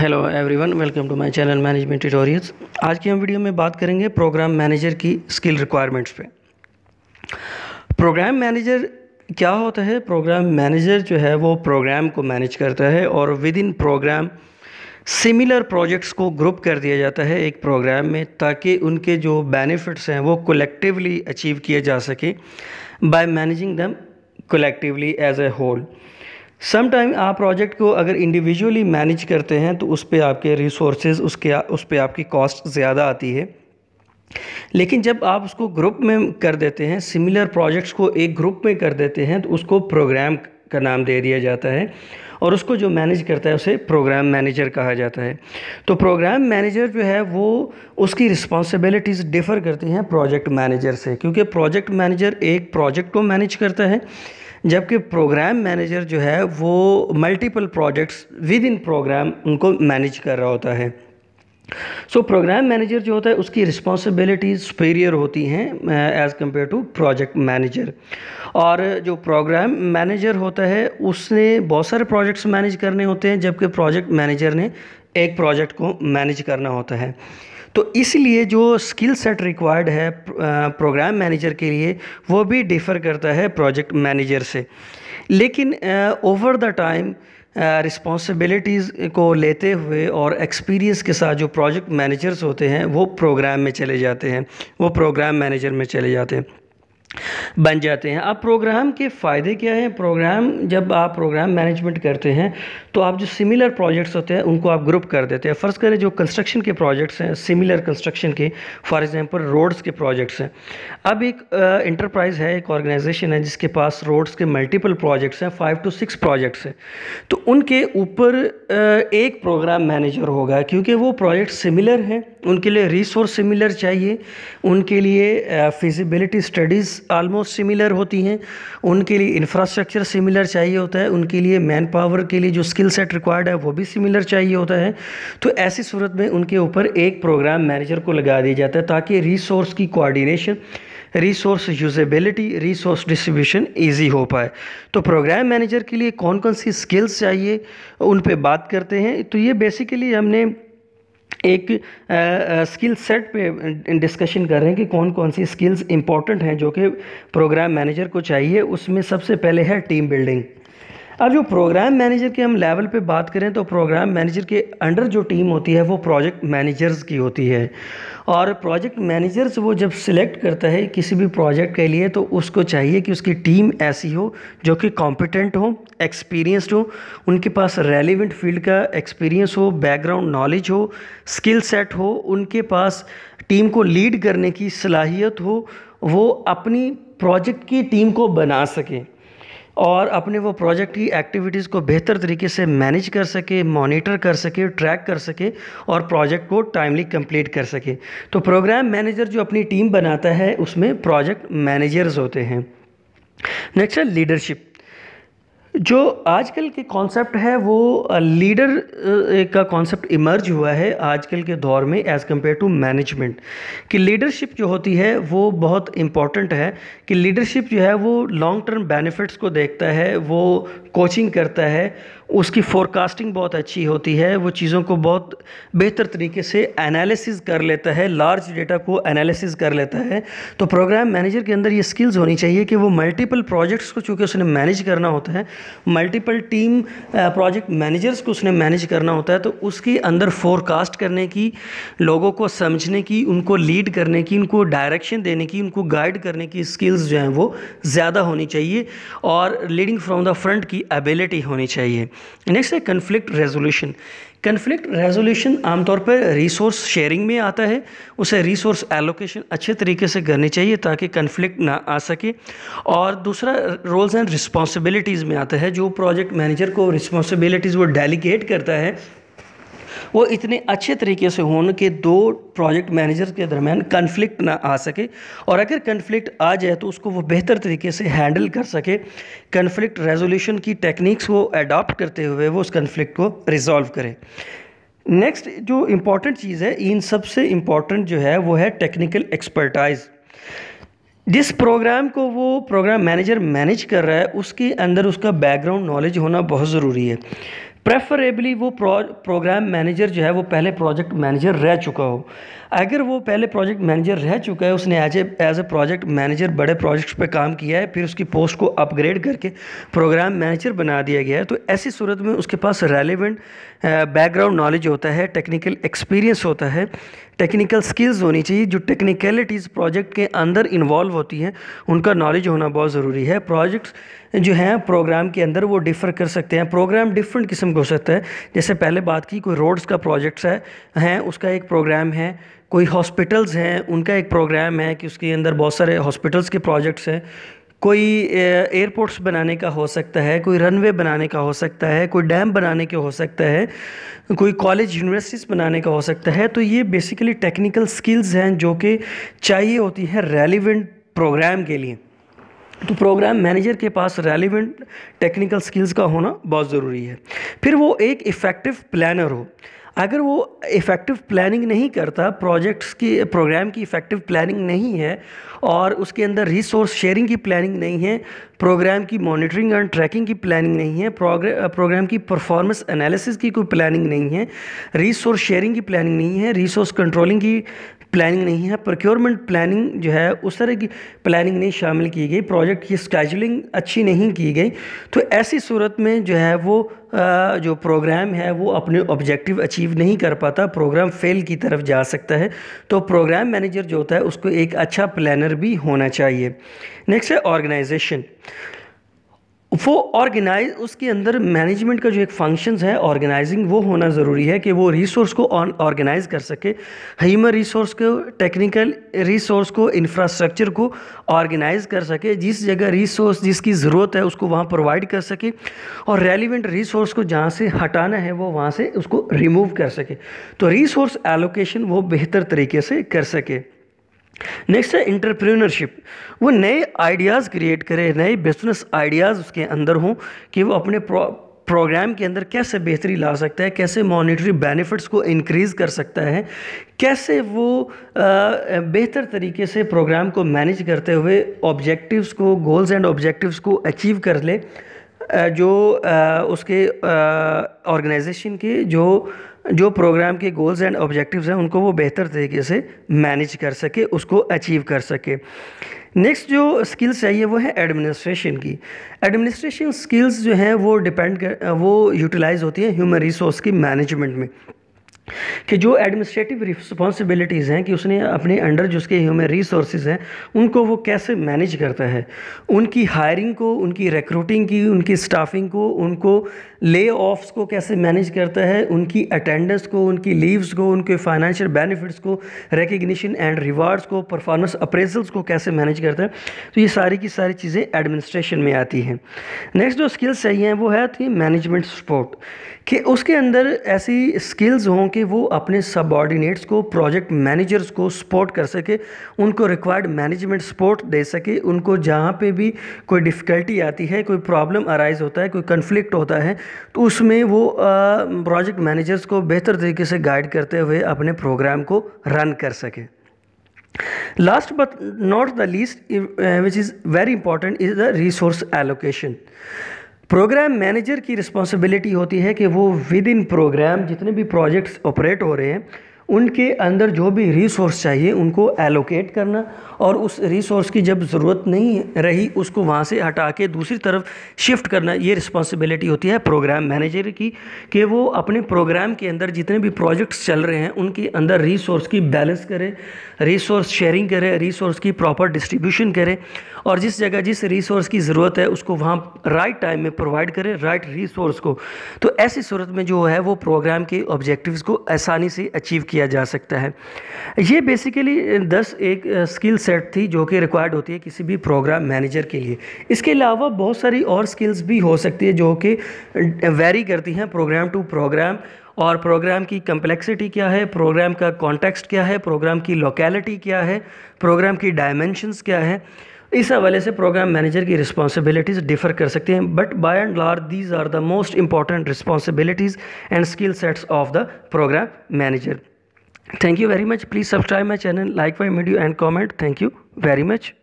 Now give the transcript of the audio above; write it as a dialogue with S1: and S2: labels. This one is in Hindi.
S1: Hello everyone welcome to my channel management tutorials आज की हम वीडियो में बात करेंगे प्रोग्राम मैनेजर की स्किल रिक्वायरमेंट्स पे प्रोग्राम मैनेजर क्या होता है प्रोग्राम मैनेजर जो है वो प्रोग्राम को मैनेज करता है और within programme similar projects को ग्रुप कर दिया जाता है एक प्रोग्राम में ताकि उनके जो बेनिफिट्स हैं वो कलेक्टिवली अचीव किए जा सके by managing them collectively as a whole sometime आप प्रोजेक्ट को अगर इंडिविजुअली मैनेज करते हैं तो उस पर आपके रिसोर्स उसके उस पर आपकी कॉस्ट ज़्यादा आती है लेकिन जब आप उसको ग्रुप में कर देते हैं सिमिलर प्रोजेक्ट्स को एक ग्रुप में कर देते हैं तो उसको प्रोग्राम का नाम दे दिया जाता है और उसको जो मैनेज करता है उसे प्रोग्राम मैनेजर कहा जाता है तो प्रोग्राम मैनेजर जो है वो उसकी रिस्पॉन्सिबिलिटीज़ डिफ़र करती हैं प्रोजेक्ट मैनेजर से क्योंकि प्रोजेक्ट मैनेजर एक प्रोजेक्ट को मैनेज करता है जबकि प्रोग्राम मैनेजर जो है वो multiple projects within programme उनको मैनेज कर रहा होता है सो so, प्रोग्राम मैनेजर जो होता है उसकी रिस्पॉन्सिबिलिटीज़ सुपेरियर होती हैं as compare to project manager और जो प्रोग्राम मैनेजर होता है उसने बहुत सारे प्रोजेक्ट्स मैनेज करने होते हैं जबकि प्रोजेक्ट मैनेजर ने एक प्रोजेक्ट को मैनेज करना होता है तो इसलिए जो स्किल सेट रिक्वायर्ड है प्रोग्राम uh, मैनेजर के लिए वो भी डिफ़र करता है प्रोजेक्ट मैनेजर से लेकिन ओवर द टाइम रिस्पॉन्सिबिलिटीज़ को लेते हुए और एक्सपीरियंस के साथ जो प्रोजेक्ट मैनेजर्स होते हैं वो प्रोग्राम में चले जाते हैं वो प्रोग्राम मैनेजर में चले जाते हैं बन जाते हैं अब प्रोग्राम के फ़ायदे क्या हैं प्रोग्राम जब आप प्रोग्राम मैनेजमेंट करते हैं तो आप जो सिमिलर प्रोजेक्ट्स होते हैं उनको आप ग्रुप कर देते हैं फ़र्ज़ करें जो कंस्ट्रक्शन के प्रोजेक्ट्स हैं सिमिलर कंस्ट्रक्शन के फॉर एग्ज़ाम्पल रोड्स के प्रोजेक्ट्स हैं अब एक इंटरप्राइज है एक ऑर्गेनाइजेशन है जिसके पास रोड्स के मल्टीपल प्रोजेक्ट्स हैं फाइव टू सिक्स प्रोजेक्ट्स हैं तो उनके ऊपर एक प्रोग्राम मैनेजर होगा क्योंकि वो प्रोजेक्ट सिमिलर हैं उनके लिए रिसोर्स सिमिलर चाहिए उनके लिए फिजिबिलिटी स्टडीज़ आलमोस्ट सिमिलर होती हैं उनके लिए इंफ्रास्ट्रक्चर सिमिलर चाहिए होता है उनके लिए मैन पावर के लिए जो स्किल सेट रिक्वायर्ड है वो भी सिमिलर चाहिए होता है तो ऐसी सूरत में उनके ऊपर एक प्रोग्राम मैनेजर को लगा दिया जाता है ताकि रिसोर्स की coordination resource usability resource distribution easy हो पाए तो प्रोग्राम मैनेजर के लिए कौन कौन सी स्किल्स चाहिए उन पर बात करते हैं तो ये बेसिकली हमने एक स्किल सेट पे डिस्कशन कर रहे हैं कि कौन कौन सी स्किल्स इंपॉर्टेंट हैं जो कि प्रोग्राम मैनेजर को चाहिए उसमें सबसे पहले है टीम बिल्डिंग अब जो प्रोग्राम मैनेजर के हम लेवल पे बात करें तो प्रोग्राम मैनेजर के अंडर जो टीम होती है वो प्रोजेक्ट मैनेजर्स की होती है और प्रोजेक्ट मैनेजर्स वो जब सिलेक्ट करता है किसी भी प्रोजेक्ट के लिए तो उसको चाहिए कि उसकी टीम ऐसी हो जो कि कॉम्पिटेंट हो एक्सपीरियंसड हो उनके पास रेलिवेंट फील्ड का एक्सपीरियंस हो बैकग्राउंड नॉलेज हो स्किल सेट हो उनके पास टीम को लीड करने की सलाहियत हो वो अपनी प्रोजेक्ट की टीम को बना सकें और अपने वो प्रोजेक्ट की एक्टिविटीज़ को बेहतर तरीके से मैनेज कर सके मॉनिटर कर सके ट्रैक कर सके और प्रोजेक्ट को टाइमली कंप्लीट कर सके तो प्रोग्राम मैनेजर जो अपनी टीम बनाता है उसमें प्रोजेक्ट मैनेजर्स होते हैं नेक्स्ट है लीडरशिप जो आजकल के कॉन्सेप्ट है वो लीडर का कॉन्सेप्ट इमर्ज हुआ है आजकल के दौर में एज़ कम्पेयर टू मैनेजमेंट कि लीडरशिप जो होती है वो बहुत इम्पॉर्टेंट है कि लीडरशिप जो है वो लॉन्ग टर्म बेनिफिट्स को देखता है वो कोचिंग करता है उसकी फोरकास्टिंग बहुत अच्छी होती है वो चीज़ों को बहुत बेहतर तरीके से एनालिसिस कर लेता है लार्ज डेटा को एनालिसिस कर लेता है तो प्रोग्राम मैनेजर के अंदर ये स्किल्स होनी चाहिए कि वो मल्टीपल प्रोजेक्ट्स को चूँकि उसने मैनेज करना होता है मल्टीपल टीम प्रोजेक्ट मैनेजर्स को उसने मैनेज करना होता है तो उसके अंदर फोरकास्ट करने की लोगों को समझने की उनको लीड करने की उनको डायरेक्शन देने की उनको गाइड करने की स्किल्स जो हैं वो ज़्यादा होनी चाहिए और लीडिंग फ्रॉम द फ्रंट की की एबिलिटी होनी चाहिए नेक्स्ट है कन्फ्लिक्ट रेजोल्यूशन कन्फ्लिक्ट रेजोल्यूशन आमतौर पर रिसोर्स शेयरिंग में आता है उसे रिसोर्स एलोकेशन अच्छे तरीके से करनी चाहिए ताकि कन्फ्लिक्ट ना आ सके और दूसरा रोल्स एंड रिस्पॉन्सिबिलिटीज़ में आता है जो प्रोजेक्ट मैनेजर को रिस्पॉन्सिबिलिटीज़ वो डेलीगेट करता है वो इतने अच्छे तरीके से हों कि दो प्रोजेक्ट मैनेजर के दरमियान कन्फ्लिक्ट ना आ सके और अगर कन्फ्लिक्ट आ जाए तो उसको वो बेहतर तरीके से हैंडल कर सके कन्फ्लिक्ट रेजोल्यूशन की टेक्निक्स वो अडॉप्ट करते हुए वो उस कन्फ्लिक्ट को रिजॉल्व करे नेक्स्ट जो इम्पॉर्टेंट चीज़ है इन सबसे इम्पॉर्टेंट जो है वो है टेक्निकल एक्सपर्टाइज़ जिस प्रोग्राम को वो प्रोग्राम मैनेजर मैनेज कर रहा है उसके अंदर उसका बैकग्राउंड नॉलेज होना बहुत ज़रूरी है प्रेफरेबली वो प्रो, प्रोग्राम मैनेजर जो है वो पहले प्रोजेक्ट मैनेजर रह चुका हो अगर वो पहले प्रोजेक्ट मैनेजर रह चुका है उसने as a as a project manager बड़े प्रोजेक्ट्स पे काम किया है फिर उसकी पोस्ट को अपग्रेड करके प्रोग्राम मैनेजर बना दिया गया है तो ऐसी सूरत में उसके पास रेलिवेंट बैकग्राउंड नॉलेज होता है टेक्निकल एक्सपीरियंस होता है टेक्निकल स्किल्स होनी चाहिए जो टेक्निकलिटीज़ प्रोजेक्ट के अंदर इन्वॉल्व होती हैं उनका नॉलेज होना बहुत ज़रूरी है प्रोजेक्ट्स जो हैं प्रोग्राम के अंदर वो डिफ़र कर सकते हैं प्रोग्राम डिफरेंट किस्म का हो सकता है जैसे पहले बात की कोई रोड्स का प्रोजेक्ट्स है हैं उसका एक प्रोग्राम है कोई हॉस्पिटल्स हैं उनका एक प्रोग्राम है कि उसके अंदर बहुत सारे हॉस्पिटल्स के प्रोजेक्ट्स हैं कोई एयरपोर्ट्स बनाने का हो सकता है कोई रनवे बनाने का हो सकता है कोई डैम बनाने का हो सकता है कोई कॉलेज यूनिवर्सिटीज़ बनाने का हो सकता है तो ये बेसिकली टेक्निकल स्किल्स हैं जो कि चाहिए होती हैं रेलिवेंट प्रोग्राम के लिए तो प्रोग्राम मैनेजर के पास रेलिवेंट टेक्निकल स्किल्स का होना बहुत ज़रूरी है फिर वो एक इफ़ेक्टिव प्लानर हो अगर वो इफ़ेक्टिव प्लानिंग नहीं करता प्रोजेक्ट्स की प्रोग्राम की इफ़ेक्टिव प्लानिंग नहीं है और उसके अंदर रिसोर्स शेयरिंग की प्लानिंग नहीं है प्रोग्राम की मॉनिटरिंग एंड ट्रैकिंग की प्लानिंग नहीं है प्रोग्राम uh, की परफॉर्मेंस एनालिसिस की कोई प्लानिंग नहीं है रिसोर्स शेयरिंग की प्लानिंग नहीं है रिसोर्स कंट्रोलिंग की प्लानिंग नहीं है प्रोक्योरमेंट प्लानिंग जो है उस तरह की प्लानिंग नहीं शामिल की गई प्रोजेक्ट की स्कैजुलिंग अच्छी नहीं की गई तो ऐसी सूरत में जो है वो जो प्रोग्राम है वो अपने ऑब्जेक्टिव अचीव नहीं कर पाता प्रोग्राम फेल की तरफ जा सकता है तो प्रोग्राम मैनेजर जो होता है उसको एक अच्छा प्लानर भी होना चाहिए नेक्स्ट है ऑर्गेनाइजेशन वो ऑर्गेनाइज उसके अंदर मैनेजमेंट का जो एक फंक्शंस है ऑर्गेनाइजिंग वो होना ज़रूरी है कि वो रिसोर्स को ऑर्गेनाइज कर सके ह्यूमन रिसोर्स को टेक्निकल रिसोर्स को इंफ्रास्ट्रक्चर को ऑर्गेनाइज कर सके जिस जगह रिसोर्स जिसकी ज़रूरत है उसको वहाँ प्रोवाइड कर सके और रेलिवेंट रिसोर्स को जहाँ से हटाना है वो वहाँ से उसको रिमूव कर सके तो रिसोर्स एलोकेशन वो बेहतर तरीके से कर सके नेक्स्ट है इंटरप्रीनरशिप वो नए आइडियाज़ क्रिएट करे नए बिजनेस आइडियाज़ उसके अंदर हों कि वो अपने प्रोग्राम के अंदर कैसे बेहतरी ला सकता है कैसे मॉनेटरी बेनिफिट्स को इंक्रीज़ कर सकता है कैसे वो बेहतर तरीके से प्रोग्राम को मैनेज करते हुए ऑब्जेक्टिव्स को गोल्स एंड ऑब्जेक्टिव्स को अचीव कर ले जो उसके ऑर्गेनाइजेशन के जो जो प्रोग्राम के गोल्स एंड ऑब्जेक्टिव्स हैं उनको वो बेहतर तरीके से मैनेज कर सके उसको अचीव कर सके नेक्स्ट जो स्किल्स चाहिए वो है एडमिनिस्ट्रेशन की एडमिनिस्ट्रेशन स्किल्स जो हैं वो डिपेंड कर वो यूटिलाइज होती हैं ह्यूमन रिसोर्स की मैनेजमेंट में कि जो एडमिनिस्ट्रेटिव रिस्पॉन्सिबिलिटीज़ हैं कि उसने अपने अंडर जो उसके ह्यूमन रिसोर्सेज हैं उनको वो कैसे मैनेज करता है उनकी हायरिंग को उनकी रिक्रूटिंग की उनकी स्टाफिंग को उनको ले ऑफ्स को कैसे मैनेज करता है उनकी अटेंडेंस को उनकी लीव्स को उनके फाइनेंशियल बेनिफिट्स को रिकग्निशन एंड रिवार्ड्स को परफॉर्मेंस अप्रेजल्स को कैसे मैनेज करता है तो ये सारी की सारी चीज़ें एडमिनिस्ट्रेशन में आती हैं नेक्स्ट जो स्किल्स चाहिए वो है थी मैनेजमेंट सपोर्ट कि उसके अंदर ऐसी स्किल्स हों कि वो अपने सबॉर्डिनेट्स को प्रोजेक्ट मैनेजर्स को सपोर्ट कर सके उनको रिक्वायर्ड मैनेजमेंट सपोर्ट दे सके उनको जहाँ पे भी कोई डिफ़िकल्टी आती है कोई प्रॉब्लम अराइज़ होता है कोई कन्फ्लिक्ट होता है तो उसमें वो प्रोजेक्ट मैनेजर्स को बेहतर तरीके से गाइड करते हुए अपने प्रोग्राम को रन कर सकें last but not the least which is very important is the resource allocation programme manager की रिस्पॉन्सिबिलिटी होती है कि वो विद इन प्रोग्राम जितने भी प्रोजेक्ट्स ऑपरेट हो रहे हैं उनके अंदर जो भी रिसोर्स चाहिए उनको एलोकेट करना और उस रिसोर्स की जब ज़रूरत नहीं रही उसको वहाँ से हटा के दूसरी तरफ शिफ्ट करना ये रिस्पॉन्सिबिलिटी होती है प्रोग्राम मैनेजर की कि वो अपने प्रोग्राम के अंदर जितने भी प्रोजेक्ट्स चल रहे हैं उनके अंदर रिसोर्स की बैलेंस करें रिसोर्स शेयरिंग करें रिसोर्स की प्रॉपर डिस्ट्रीब्यूशन करें और जिस जगह जिस रिसोर्स की ज़रूरत है उसको वहाँ राइट टाइम में प्रोवाइड करें राइट रिसोर्स को तो ऐसी सूरत में जो है वो प्रोग्राम के ऑब्जेक्टिव को आसानी से अचीव किया किया जा सकता है ये बेसिकली दस एक स्किल सेट थी जो कि रिक्वायर्ड होती है किसी भी प्रोग्राम मैनेजर के लिए इसके अलावा बहुत सारी और स्किल्स भी हो सकती है जो कि वेरी करती हैं प्रोग्राम टू प्रोग्राम और प्रोग्राम की कम्प्लेक्सिटी क्या है प्रोग्राम का कॉन्टेक्स्ट क्या है प्रोग्राम की लोकेलिटी क्या है प्रोग्राम की डायमेंशनस क्या है इस हवाले से प्रोग्राम मैनेजर की रिस्पॉन्सिबिलिटीज़ डिफ़र कर सकते हैं but by and large these are the most important responsibilities and skill sets of the programme manager Thank you very much. Please subscribe my channel, like my video and comment. Thank you very much.